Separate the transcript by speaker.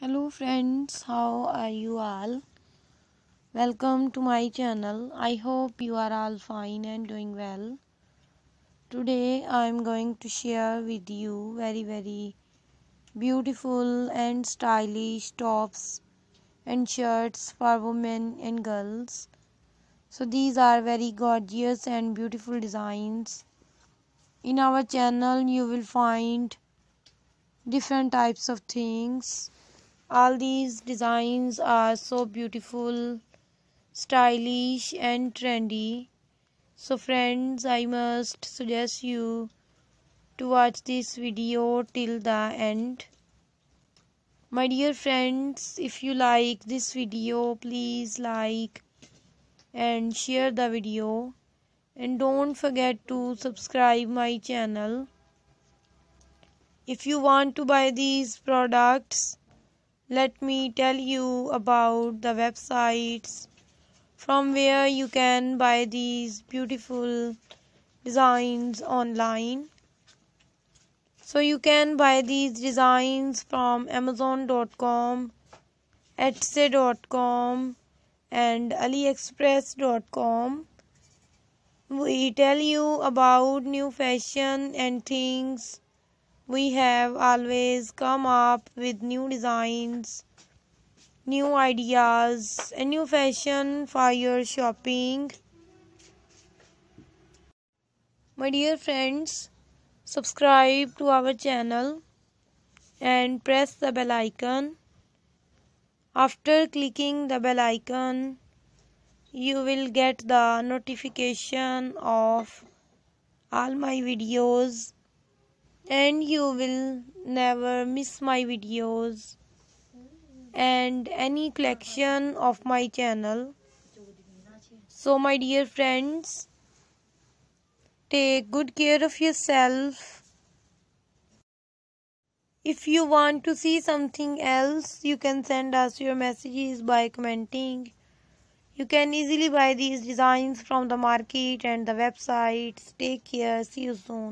Speaker 1: hello friends how are you all welcome to my channel i hope you are all fine and doing well today i am going to share with you very very beautiful and stylish tops and shirts for women and girls so these are very gorgeous and beautiful designs in our channel you will find different types of things all these designs are so beautiful stylish and trendy so friends i must suggest you to watch this video till the end my dear friends if you like this video please like and share the video and don't forget to subscribe my channel if you want to buy these products let me tell you about the websites from where you can buy these beautiful designs online so you can buy these designs from amazon.com etsy.com and aliexpress.com we tell you about new fashion and things we have always come up with new designs new ideas a new fashion for your shopping my dear friends subscribe to our channel and press the bell icon after clicking the bell icon you will get the notification of all my videos and you will never miss my videos and any collection of my channel so my dear friends take good care of yourself if you want to see something else you can send us your messages by commenting you can easily buy these designs from the market and the websites. Take care. See you soon.